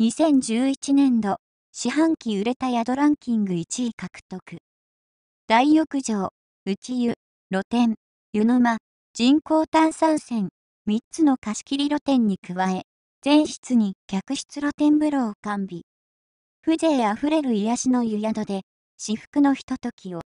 2011年度四半期売れた宿ランキング1位獲得。大浴場、内湯、露店、湯の間人工炭酸泉、3つの貸し切り露店に加え、全室に客室露天風呂を完備。風情あふれる癒しの湯宿で、至福のひとときを。